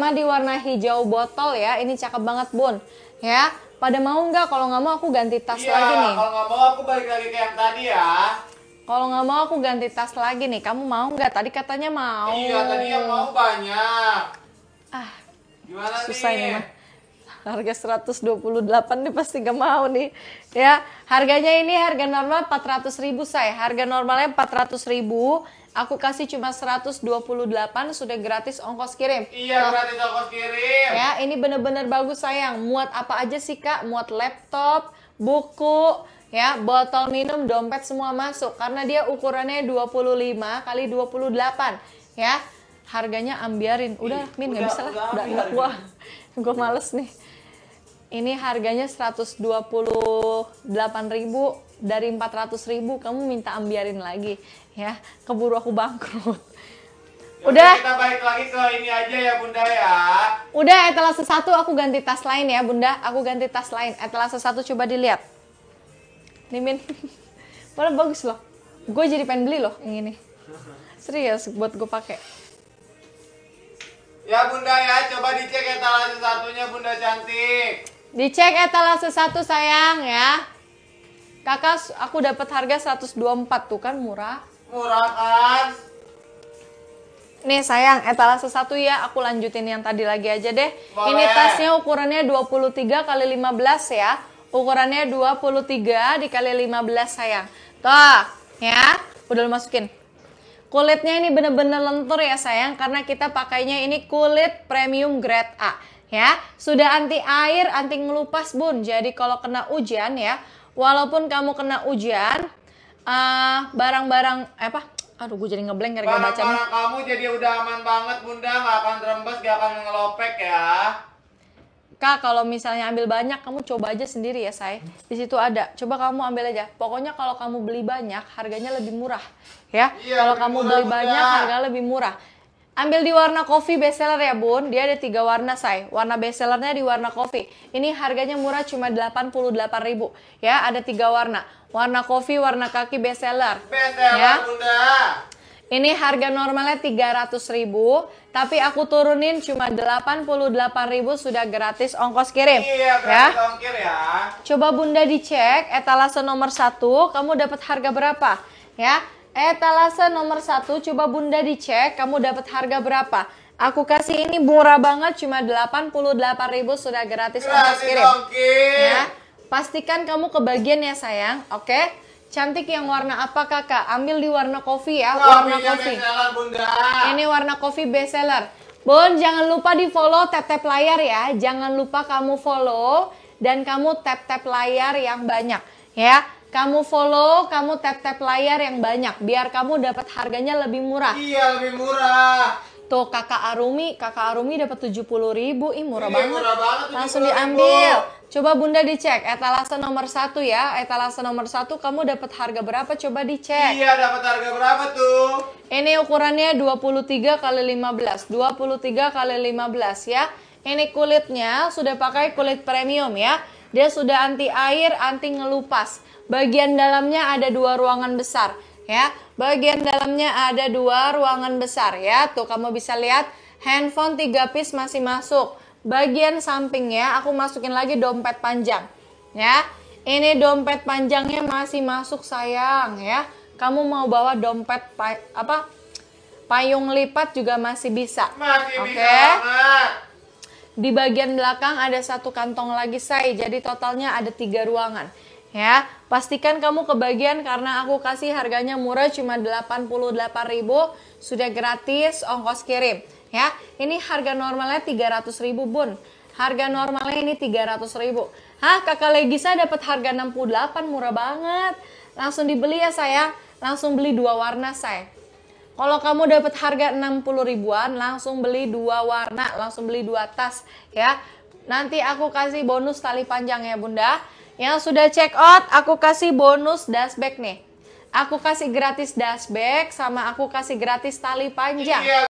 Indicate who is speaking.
Speaker 1: sama di warna hijau botol ya. Ini cakep banget, Bun. Ya, pada mau nggak? Kalau nggak mau aku ganti tas iya, lagi nih. Kalau nggak mau aku balik lagi ke yang tadi ya. Kalau nggak mau aku ganti tas lagi nih. Kamu mau nggak? Tadi katanya mau. Iya, tadi yang mau banyak. Ah,
Speaker 2: gimana susah nih? ini
Speaker 1: mah harga 128 nih pasti gak mau nih ya harganya ini harga normal 400 ribu saya harga normalnya 400 ribu Aku kasih cuma 128 sudah gratis ongkos kirim. Iya, so, gratis ongkos kirim. Ya, ini bener-bener bagus sayang. Muat apa aja sih, Kak? Muat laptop, buku, ya, botol minum, dompet semua masuk karena dia ukurannya 25 kali 28, ya. Harganya ambiarin. Udah, Min nggak bisa lah. Udah, udah gua. gua males nih ini harganya 128.000 dari 400.000 kamu minta ambiarin lagi ya keburu aku bangkrut
Speaker 2: ya, udah kita balik
Speaker 1: lagi ke ini aja ya bunda ya udah etalase satu aku ganti tas lain ya bunda aku ganti tas lain etalase satu coba dilihat Nimin, min bagus loh gue jadi pengen beli loh yang ini serius buat gue pakai ya bunda ya coba dicek etalase satunya bunda cantik Dicek etalase satu sayang ya. Kakak aku dapat harga 124 tuh kan murah. Murah kan? Nih sayang, etalase satu ya, aku lanjutin yang tadi lagi aja deh. Boleh. Ini tasnya ukurannya 23 kali 15 ya. Ukurannya 23 dikali 15 sayang. Tuh, ya. Udah lu masukin. Kulitnya ini bener-bener lentur ya sayang, karena kita pakainya ini kulit premium grade A ya. Sudah anti air, anti ngelupas bun. Jadi kalau kena hujan ya, walaupun kamu kena hujan, eh, barang-barang uh, apa? Aduh, gue jadi ngeblank gara-gara baca. Barang kamu jadi udah aman banget, Bunda. Gak akan terembes, gak akan ngelopek ya. Kak, kalau misalnya ambil banyak, kamu coba aja sendiri ya, saya. Di situ ada. Coba kamu ambil aja. Pokoknya kalau kamu beli banyak, harganya lebih murah, ya. Iya, kalau kamu murah, beli banyak, harga lebih murah. Ambil di warna coffee bestseller ya bun. Dia ada tiga warna say. Warna bestsellernya di warna coffee. Ini harganya murah cuma 88.000 ya. Ada tiga warna. Warna coffee, warna kaki bestseller. Bestseller ya. bunda. Ini harga normalnya 300.000, tapi aku turunin cuma 88.000 sudah gratis ongkos kirim. Iya, ya. gratis ya. ongkir ya. Coba Bunda dicek etalase nomor satu, kamu dapat harga berapa? Ya, Etalase nomor satu, coba bunda dicek kamu dapat harga berapa. Aku kasih ini murah banget, cuma 88.000 sudah gratis ongkir kirim. Ya, pastikan kamu kebagian ya sayang, oke? Cantik yang warna apa kakak? Ambil di warna kopi ya, warna kopi. Ini warna kopi bestseller. Bun, jangan lupa di follow tap-tap layar ya. Jangan lupa kamu follow dan kamu tap-tap layar yang banyak ya kamu follow, kamu tap-tap layar yang banyak biar kamu dapat harganya lebih murah. Iya, lebih murah. Tuh kakak Arumi, kakak Arumi dapat 70000 ribu, ih murah, iya, banget. murah banget. Langsung diambil. Coba bunda dicek, etalase nomor satu ya, etalase nomor satu kamu dapat harga berapa? Coba dicek. Iya, dapat harga berapa tuh? Ini ukurannya 23 kali 15, 23 kali 15 ya. Ini kulitnya sudah pakai kulit premium ya. Dia sudah anti air, anti ngelupas. Bagian dalamnya ada dua ruangan besar, ya. Bagian dalamnya ada dua ruangan besar, ya. Tuh kamu bisa lihat handphone 3 piece masih masuk. Bagian sampingnya aku masukin lagi dompet panjang, ya. Ini dompet panjangnya masih masuk sayang, ya. Kamu mau bawa dompet apa? Payung lipat juga masih bisa. Oke. Okay? Bisa di bagian belakang ada satu kantong lagi saya, jadi totalnya ada tiga ruangan. Ya, pastikan kamu kebagian karena aku kasih harganya murah cuma 88.000 sudah gratis ongkos kirim. Ya, ini harga normalnya 300.000 bun. Harga normalnya ini 300.000. Hah, kakak saya dapat harga 68 murah banget. Langsung dibeli ya saya. Ya. Langsung beli dua warna saya. Kalau kamu dapat harga 60 ribuan, langsung beli dua warna, langsung beli dua tas ya. Nanti aku kasih bonus tali panjang ya bunda. Yang sudah check out, aku kasih bonus dashback nih. Aku kasih gratis dashback sama aku kasih gratis tali panjang. Iya.